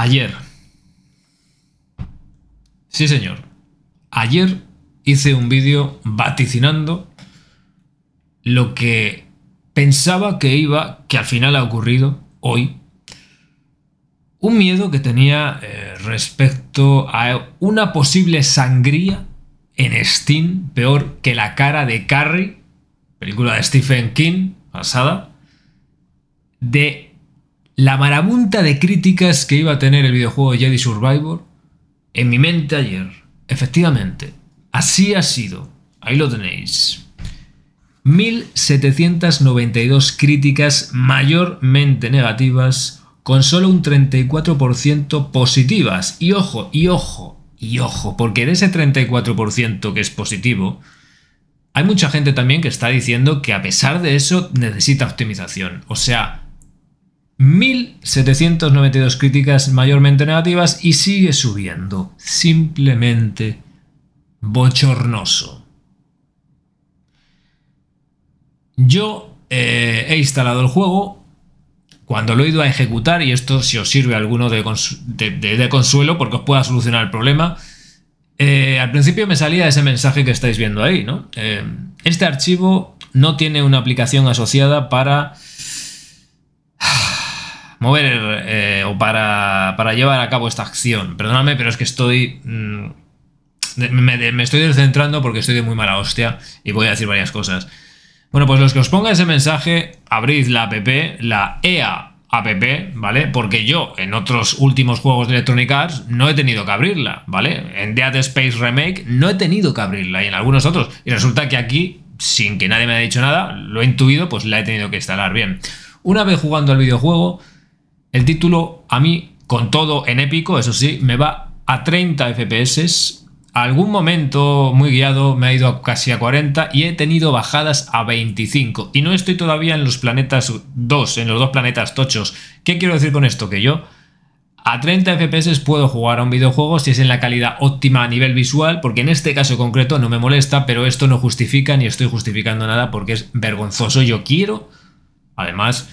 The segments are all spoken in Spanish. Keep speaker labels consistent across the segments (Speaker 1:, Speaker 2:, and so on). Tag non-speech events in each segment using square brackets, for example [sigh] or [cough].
Speaker 1: Ayer. Sí, señor. Ayer hice un vídeo vaticinando lo que pensaba que iba, que al final ha ocurrido hoy. Un miedo que tenía eh, respecto a una posible sangría en Steam, peor que la cara de Carrie, película de Stephen King, pasada, de la marabunta de críticas que iba a tener el videojuego Jedi Survivor en mi mente ayer. Efectivamente, así ha sido. Ahí lo tenéis. 1792 críticas mayormente negativas con solo un 34% positivas. Y ojo, y ojo, y ojo, porque de ese 34% que es positivo, hay mucha gente también que está diciendo que a pesar de eso necesita optimización. O sea, 1792 críticas mayormente negativas y sigue subiendo. Simplemente bochornoso. Yo eh, he instalado el juego cuando lo he ido a ejecutar, y esto si os sirve alguno de, consuelo porque os pueda solucionar el problema, eh, al principio me salía ese mensaje que estáis viendo ahí, eh, este archivo no tiene una aplicación asociada para mover eh, o para, para, llevar a cabo esta acción. Perdóname, pero es que estoy... Mm, me, estoy descentrando porque estoy de muy mala hostia y voy a decir varias cosas. Bueno, pues los que os ponga ese mensaje, abrid la app, la EA app, ¿vale? Porque yo en otros últimos juegos de Electronic Arts no he tenido que abrirla, ¿vale? En Dead Space Remake no he tenido que abrirla y en algunos otros. Y resulta que aquí, sin que nadie me haya dicho nada, lo he intuido, pues la he tenido que instalar bien. Una vez jugando al videojuego, el título a mí, con todo en épico, eso sí, me va a 30 FPS. Algún momento muy guiado me ha ido a casi a 40 y he tenido bajadas a 25. Y no estoy todavía en los planetas 2, en los dos planetas tochos. ¿Qué quiero decir con esto? Que yo a 30 FPS puedo jugar a un videojuego si es en la calidad óptima a nivel visual, porque en este caso concreto no me molesta, pero esto no justifica ni estoy justificando nada porque es vergonzoso. Yo quiero, además,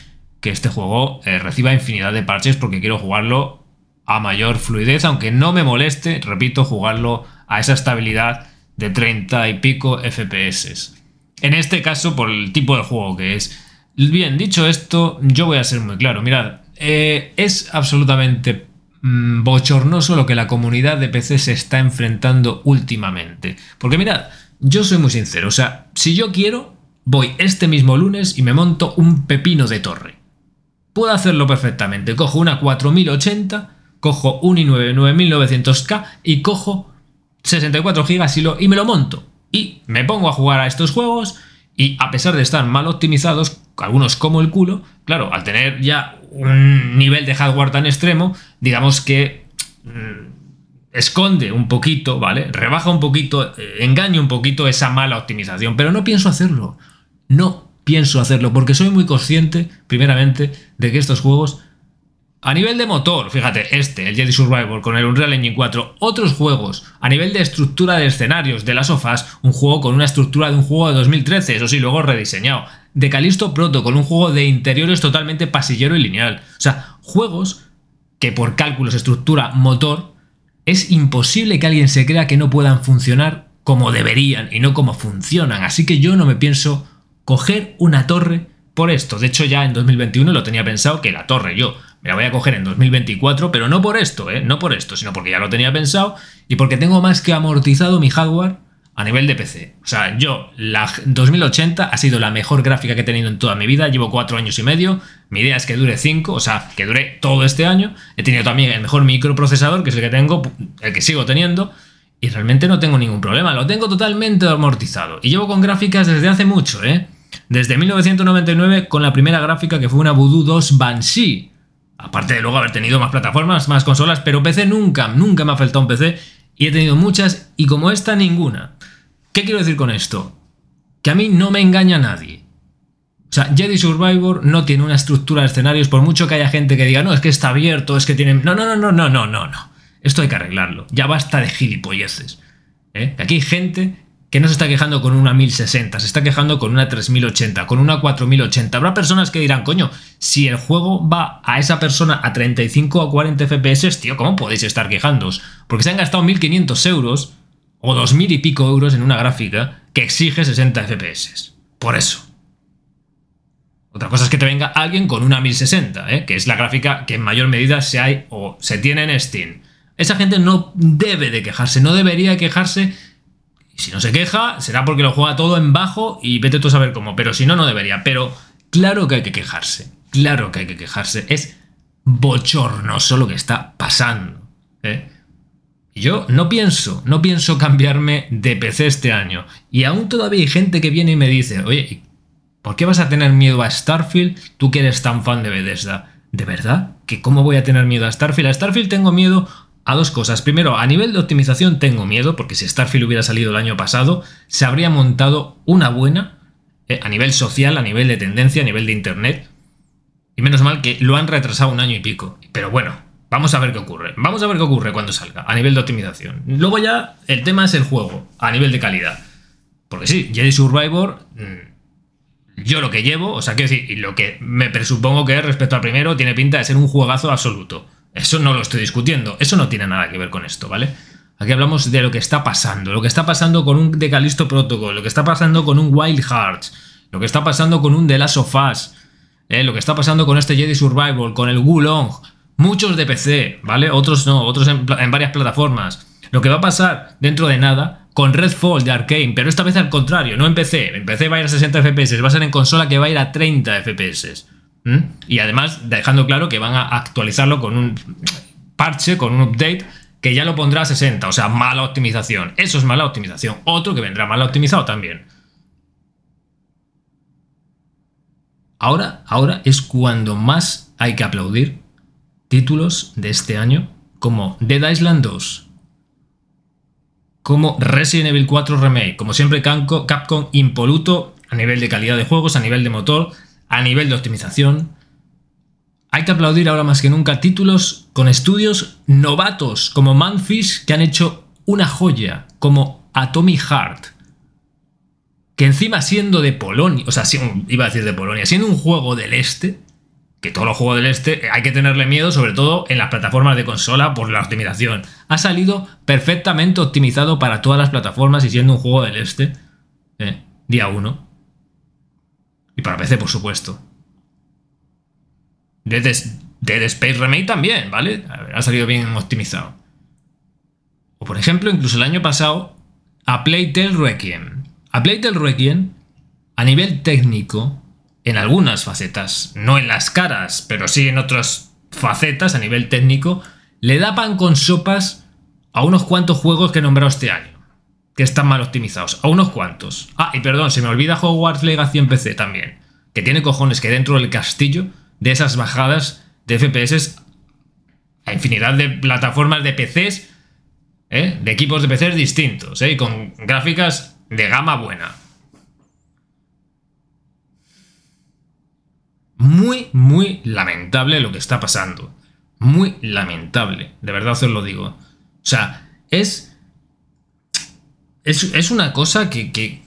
Speaker 1: que este juego eh, reciba infinidad de parches porque quiero jugarlo a mayor fluidez, aunque no me moleste, repito, jugarlo a esa estabilidad de 30 y pico FPS. En este caso, por el tipo de juego que es. Bien, dicho esto, yo voy a ser muy claro. Mirad, eh, es absolutamente mm, bochornoso lo que la comunidad de PC se está enfrentando últimamente. Porque mirad, yo soy muy sincero, o sea, si yo quiero, voy este mismo lunes y me monto un pepino de torre. Puedo hacerlo perfectamente. Cojo una 4080, cojo un i9 9900K y cojo 64 GB y, me lo monto. Y me pongo a jugar a estos juegos y a pesar de estar mal optimizados, algunos como el culo, claro, al tener ya un nivel de hardware tan extremo, digamos que mm, esconde un poquito, ¿vale? Rebaja un poquito, eh, engaña un poquito esa mala optimización, pero no pienso hacerlo. No pienso hacerlo, porque soy muy consciente, primeramente, de que estos juegos, a nivel de motor, fíjate, este, el Jedi Survivor con el Unreal Engine 4, otros juegos, a nivel de estructura de escenarios, de las sofás, un juego con una estructura de un juego de 2013, eso sí, luego rediseñado, de Calisto Proto con un juego de interiores totalmente pasillero y lineal, o sea, juegos que por cálculos, estructura, motor, es imposible que alguien se crea que no puedan funcionar como deberían y no como funcionan, así que yo no me pienso coger una torre por esto. De hecho, ya en 2021 lo tenía pensado que la torre yo me la voy a coger en 2024, pero no por esto, ¿eh? No por esto, sino porque ya lo tenía pensado y porque tengo más que amortizado mi hardware a nivel de PC. O sea, yo, la 2080 ha sido la mejor gráfica que he tenido en toda mi vida, llevo cuatro años y medio, mi idea es que dure cinco, o sea, que dure todo este año. He tenido también el mejor microprocesador, que es el que tengo, el que sigo teniendo, y realmente no tengo ningún problema, lo tengo totalmente amortizado. Y llevo con gráficas desde hace mucho, ¿eh? desde 1999 con la primera gráfica que fue una Voodoo 2 Banshee. Aparte de luego haber tenido más plataformas, más consolas, pero PC nunca, nunca me ha faltado un PC y he tenido muchas y como esta ninguna. ¿Qué quiero decir con esto? Que a mí no me engaña nadie. O sea, Jedi Survivor no tiene una estructura de escenarios, por mucho que haya gente que diga, no, es que está abierto, es que tiene... No, no, no, no, no, no, no, no. Esto hay que arreglarlo. Ya basta de gilipolleces. ¿eh? Aquí hay gente que no se está quejando con una 1060, se está quejando con una 3080, con una 4080. Habrá personas que dirán, coño, si el juego va a esa persona a 35 o 40 FPS, tío, ¿cómo podéis estar quejándoos? Porque se han gastado 1500 euros o 2000 y pico euros en una gráfica que exige 60 FPS. Por eso. Otra cosa es que te venga alguien con una 1060, ¿eh? que es la gráfica que en mayor medida se hay o se tiene en Steam. Esa gente no debe de quejarse, no debería quejarse y si no se queja, será porque lo juega todo en bajo y vete tú a saber cómo. Pero si no, no debería. Pero claro que hay que quejarse. Claro que hay que quejarse. Es bochornoso lo que está pasando. ¿eh? Yo no pienso, no pienso cambiarme de PC este año. Y aún todavía hay gente que viene y me dice, oye, ¿por qué vas a tener miedo a Starfield tú que eres tan fan de Bethesda? ¿De verdad? ¿Que cómo voy a tener miedo a Starfield? A Starfield tengo miedo a dos cosas. Primero, a nivel de optimización tengo miedo, porque si Starfield hubiera salido el año pasado, se habría montado una buena eh, a nivel social, a nivel de tendencia, a nivel de internet. Y menos mal que lo han retrasado un año y pico. Pero bueno, vamos a ver qué ocurre. Vamos a ver qué ocurre cuando salga, a nivel de optimización. Luego ya, el tema es el juego, a nivel de calidad. Porque sí, Jedi Survivor... Mm, yo lo que llevo, o sea, quiero decir, y lo que me presupongo que es respecto al primero, tiene pinta de ser un juegazo absoluto. Eso no lo estoy discutiendo, eso no tiene nada que ver con esto, ¿vale? Aquí hablamos de lo que está pasando, lo que está pasando con un Decalisto Protocol, lo que está pasando con un Wild Hearts, lo que está pasando con un The Last of ¿eh? lo que está pasando con este Jedi Survival, con el Gulong muchos de PC, ¿vale? Otros no, otros en, en, varias plataformas. Lo que va a pasar dentro de nada con Redfall de Arkane, pero esta vez al contrario, no en PC. En PC va a ir a 60 FPS, va a ser en consola que va a ir a 30 FPS. ¿Mm? Y además, dejando claro que van a actualizarlo con un parche, con un update que ya lo pondrá a 60, o sea, mala optimización. Eso es mala optimización. Otro que vendrá mal optimizado también. Ahora, ahora es cuando más hay que aplaudir títulos de este año como Dead Island 2, como Resident Evil 4 Remake, como siempre Capcom impoluto a nivel de calidad de juegos, a nivel de motor, a nivel de optimización, hay que aplaudir ahora más que nunca títulos con estudios novatos como Manfish que han hecho una joya como Atomic Heart. Que encima siendo de Polonia, o sea, iba a decir de Polonia, siendo un juego del este, que todos los juegos del este eh, hay que tenerle miedo, sobre todo en las plataformas de consola por la optimización. Ha salido perfectamente optimizado para todas las plataformas y siendo un juego del este, eh, día 1. Y para PC, por supuesto. Dead, Space Remake también, ¿vale? ha salido bien optimizado. O por ejemplo, incluso el año pasado, a Playtel Requiem. A Playtel Requiem, a nivel técnico, en algunas facetas, no en las caras, pero sí en otras facetas a nivel técnico, le daban con sopas a unos cuantos juegos que he nombrado este año que están mal optimizados. A unos cuantos. Ah, y perdón, se me olvida Hogwarts Legacy en PC también. Que tiene cojones que dentro del castillo, de esas bajadas de FPS, a infinidad de plataformas de PCs, ¿eh? de equipos de PCs distintos, ¿eh? y con gráficas de gama buena. Muy, muy lamentable lo que está pasando. Muy lamentable, de verdad os lo digo. O sea, es es, una cosa que, que,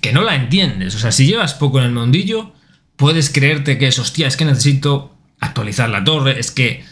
Speaker 1: que, no la entiendes. O sea, si llevas poco en el mundillo, puedes creerte que es, hostia, es que necesito actualizar la torre, es que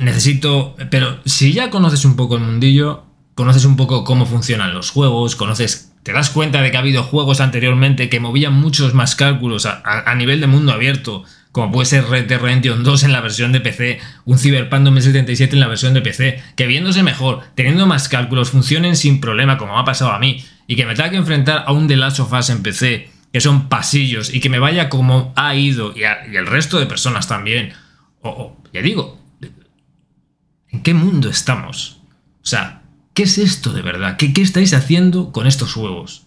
Speaker 1: necesito... Pero si ya conoces un poco el mundillo, conoces un poco cómo funcionan los juegos, conoces te das cuenta de que ha habido juegos anteriormente que movían muchos más cálculos a, nivel de mundo abierto, como puede ser Red Dead Redemption 2 en la versión de PC, un Cyberpunk 2077 en la versión de PC, que viéndose mejor, teniendo más cálculos, funcionen sin problema, como me ha pasado a mí, y que me tenga que enfrentar a un The Last of en PC, que son pasillos, y que me vaya como ha ido, y, el resto de personas también. O, o, ya digo, ¿en qué mundo estamos? O sea, ¿Qué es esto de verdad? ¿Qué, estáis haciendo con estos juegos?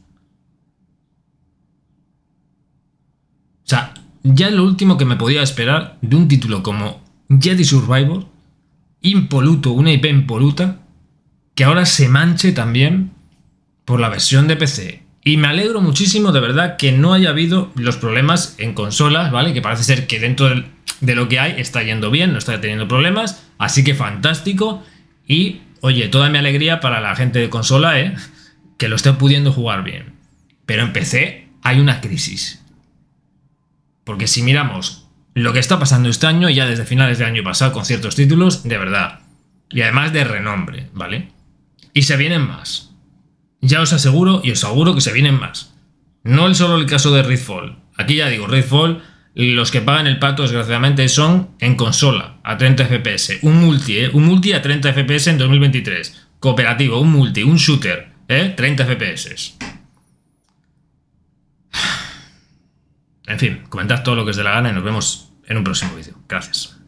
Speaker 1: O sea, ya lo último que me podía esperar de un título como Jedi Survivor, impoluto, una IP impoluta, que ahora se manche también por la versión de PC. Y me alegro muchísimo de verdad que no haya habido los problemas en consolas, ¿vale? Que parece ser que dentro de lo que hay está yendo bien, no está teniendo problemas, así que fantástico. Y Oye, toda mi alegría para la gente de consola, ¿eh? Que lo estén pudiendo jugar bien. Pero en PC hay una crisis. Porque si miramos lo que está pasando este año, ya desde finales de año pasado, con ciertos títulos, de verdad. Y además de renombre, ¿vale? Y se vienen más. Ya os aseguro y os aseguro que se vienen más. No es solo el caso de Redfall. Aquí ya digo, Redfall los que pagan el pato, desgraciadamente, son en consola, a 30 FPS. Un multi, ¿eh? Un multi a 30 FPS en 2023. Cooperativo, un multi, un shooter, ¿eh? 30 FPS. [sighs] En fin, comentad todo lo que os dé la gana y nos vemos en un próximo vídeo. Gracias.